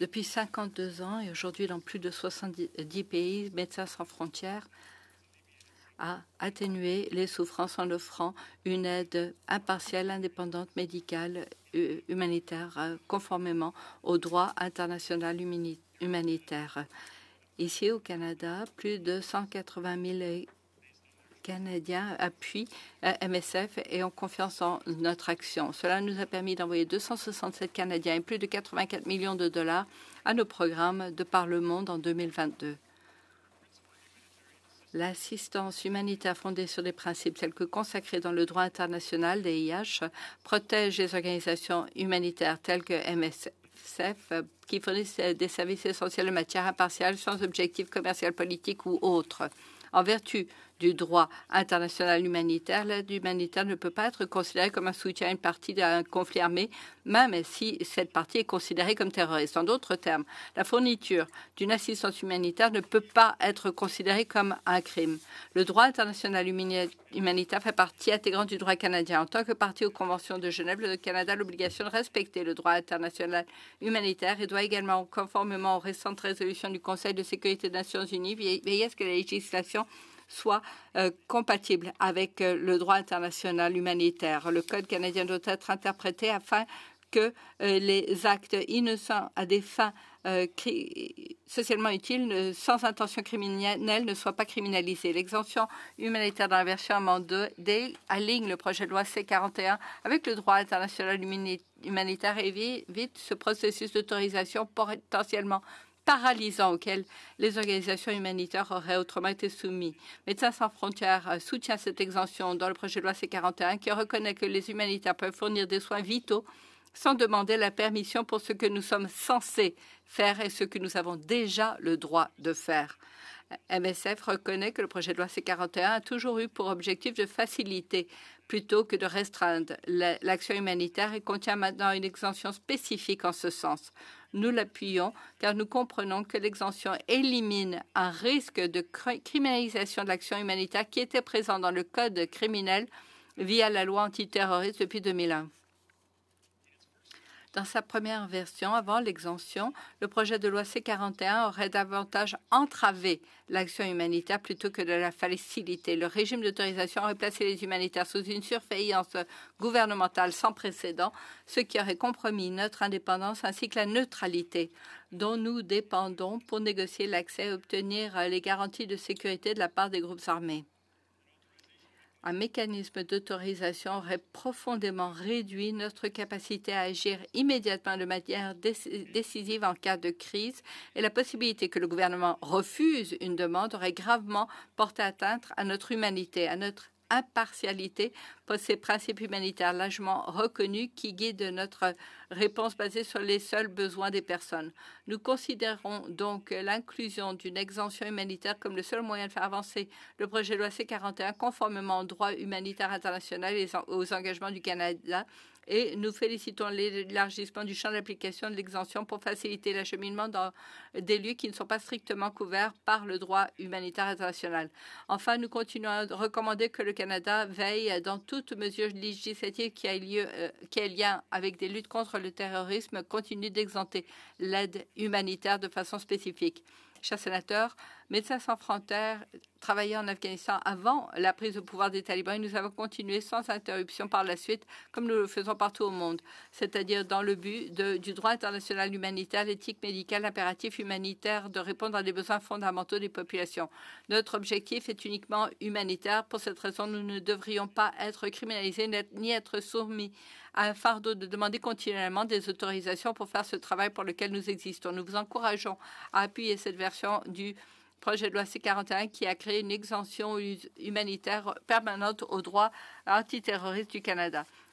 Depuis 52 ans et aujourd'hui dans plus de 70 pays, Médecins sans frontières a atténué les souffrances en offrant une aide impartielle, indépendante, médicale, humanitaire, euh, conformément au droit international humanitaire. Ici au Canada, plus de 180 000 Canadiens appuient euh, MSF et ont confiance en notre action. Cela nous a permis d'envoyer 267 Canadiens et plus de 84 millions de dollars à nos programmes de par le monde en 2022. L'assistance humanitaire fondée sur des principes tels que consacrés dans le droit international des IH protège les organisations humanitaires telles que MSF qui fournissent des services essentiels en matière impartiale sans objectif commercial, politique ou autre. En vertu du droit international humanitaire, l'aide humanitaire ne peut pas être considérée comme un soutien à une partie d'un conflit armé, même si cette partie est considérée comme terroriste. En d'autres termes, la fourniture d'une assistance humanitaire ne peut pas être considérée comme un crime. Le droit international humanitaire fait partie intégrante du droit canadien. En tant que partie aux conventions de Genève, le Canada a l'obligation de respecter le droit international humanitaire et doit également, conformément aux récentes résolutions du Conseil de sécurité des Nations Unies, veiller à ce que la législation soit euh, compatible avec euh, le droit international humanitaire. Le Code canadien doit être interprété afin que euh, les actes innocents à des fins socialement utiles, sans intention criminelle, ne soient pas criminalisés. L'exemption humanitaire dans la version amendée aligne le projet de loi C-41 avec le droit international humanitaire et évite ce processus d'autorisation potentiellement paralysant auquel les organisations humanitaires auraient autrement été soumises. Médecins sans frontières euh, soutient cette exemption dans le projet de loi C-41 qui reconnaît que les humanitaires peuvent fournir des soins vitaux sans demander la permission pour ce que nous sommes censés faire et ce que nous avons déjà le droit de faire. MSF reconnaît que le projet de loi C41 a toujours eu pour objectif de faciliter plutôt que de restreindre l'action humanitaire et contient maintenant une exemption spécifique en ce sens. Nous l'appuyons car nous comprenons que l'exemption élimine un risque de criminalisation de l'action humanitaire qui était présent dans le code criminel via la loi antiterroriste depuis 2001. Dans sa première version, avant l'exemption, le projet de loi C-41 aurait davantage entravé l'action humanitaire plutôt que de la faciliter. Le régime d'autorisation aurait placé les humanitaires sous une surveillance gouvernementale sans précédent, ce qui aurait compromis notre indépendance ainsi que la neutralité dont nous dépendons pour négocier l'accès et obtenir les garanties de sécurité de la part des groupes armés un mécanisme d'autorisation aurait profondément réduit notre capacité à agir immédiatement de manière décisive en cas de crise et la possibilité que le gouvernement refuse une demande aurait gravement porté atteinte à notre humanité, à notre impartialité pour ces principes humanitaires largement reconnus qui guident notre réponse basée sur les seuls besoins des personnes. Nous considérons donc l'inclusion d'une exemption humanitaire comme le seul moyen de faire avancer le projet de loi C41 conformément au droit humanitaire international et aux engagements du Canada et nous félicitons l'élargissement du champ d'application de l'exemption pour faciliter l'acheminement dans des lieux qui ne sont pas strictement couverts par le droit humanitaire international. Enfin, nous continuons à recommander que le Canada veille dans toute mesure législative qui a, lieu, euh, qui a lien avec des luttes contre le terrorisme, continue d'exenter l'aide humanitaire de façon spécifique. Chers sénateurs, Médecins sans frontières travaillait en Afghanistan avant la prise de pouvoir des talibans et nous avons continué sans interruption par la suite, comme nous le faisons partout au monde, c'est-à-dire dans le but du droit international humanitaire, l'éthique médicale, l'impératif humanitaire de répondre à des besoins fondamentaux des populations. Notre objectif est uniquement humanitaire. Pour cette raison, nous ne devrions pas être criminalisés ni être soumis à un fardeau de demander continuellement des autorisations pour faire ce travail pour lequel nous existons. Nous vous encourageons à appuyer cette version du projet de loi C-41 qui a créé une exemption humanitaire permanente au droit antiterroriste du Canada.